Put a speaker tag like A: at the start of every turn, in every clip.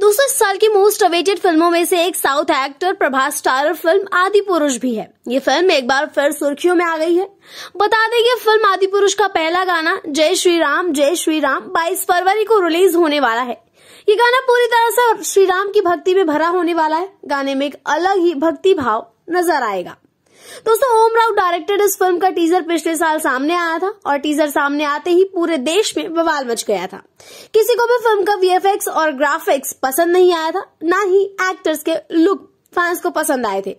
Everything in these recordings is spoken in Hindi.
A: दोस्तों इस साल की मोस्ट अवेटेड फिल्मों में से एक south actor Prabhas starrer film Adipurush भी है ये फिल्म एक बार फिर सुर्खियों में आ गई है बता दें कि फिल्म आदि पुरुष का पहला गाना जय श्री राम जय श्री राम 22 फरवरी को रिलीज होने वाला है ये गाना पूरी तरह से श्री राम की भक्ति में भरा होने वाला है गाने में एक अलग ही भक्ति भाव नजर आएगा दोस्तों ओम राव डायरेक्टेड इस फिल्म का टीजर पिछले साल सामने आया था और टीजर सामने आते ही पूरे देश में बवाल मच गया था किसी को भी फिल्म का वीएफएक्स और ग्राफिक्स पसंद नहीं आया था ना ही एक्टर्स के लुक फैंस को पसंद आए थे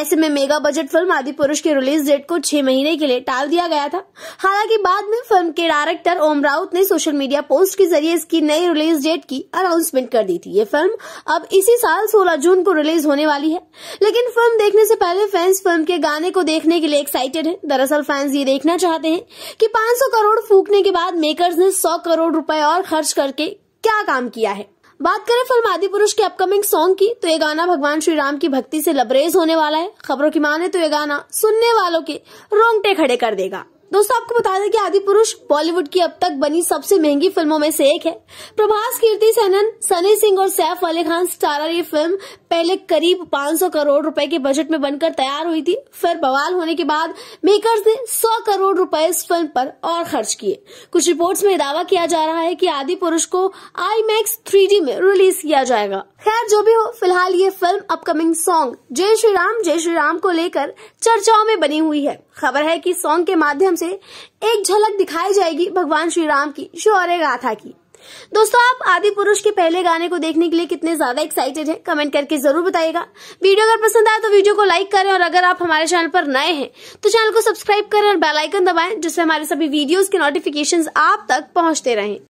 A: ऐसे में मेगा बजट फिल्म आदि पुरुष के रिलीज डेट को छह महीने के लिए टाल दिया गया था हालांकि बाद में फिल्म के डायरेक्टर ओम राउत ने सोशल मीडिया पोस्ट के जरिए इसकी नई रिलीज डेट की अनाउंसमेंट कर दी थी ये फिल्म अब इसी साल 16 जून को रिलीज होने वाली है लेकिन फिल्म देखने ऐसी पहले फैंस फिल्म के गाने को देखने के लिए एक्साइटेड है दरअसल फैंस ये देखना चाहते है की पांच करोड़ फूकने के बाद मेकर ने सौ करोड़ रूपए और खर्च करके क्या काम किया है बात करें फिल्म आदि पुरुष के अपकमिंग सॉन्ग की तो ये गाना भगवान श्री राम की भक्ति से लबरेज होने वाला है खबरों की माने तो ये गाना सुनने वालों के रोंगटे खड़े कर देगा दोस्तों आपको बता दें कि आदि पुरुष बॉलीवुड की अब तक बनी सबसे महंगी फिल्मों में से एक है प्रभास कीर्ति सेनन सनी सिंह और सैफ अली खान स्टारर ये फिल्म पहले करीब 500 करोड़ रुपए के बजट में बनकर तैयार हुई थी फिर बवाल होने के बाद मेकर्स ने 100 करोड़ रुपए इस फिल्म पर और खर्च किए कुछ रिपोर्ट्स में दावा किया जा रहा है कि आदि पुरुष को आई मैक्स थ्री में रिलीज किया जाएगा खैर जो भी हो फिलहाल ये फिल्म अपकमिंग सॉन्ग जय श्री राम जय श्री राम को लेकर चर्चाओं में बनी हुई है खबर है कि सॉन्ग के माध्यम से एक झलक दिखाई जाएगी भगवान श्री राम की शौर्य गाथा की दोस्तों आप आदि पुरुष के पहले गाने को देखने के लिए कितने ज्यादा एक्साइटेड हैं कमेंट करके जरूर बताइएगा वीडियो अगर पसंद आए तो वीडियो को लाइक करें और अगर आप हमारे चैनल पर नए हैं तो चैनल को सब्सक्राइब करें और बेलाइकन दबाएं जिससे हमारे सभी वीडियोस के नोटिफिकेशन आप तक पहुंचते रहें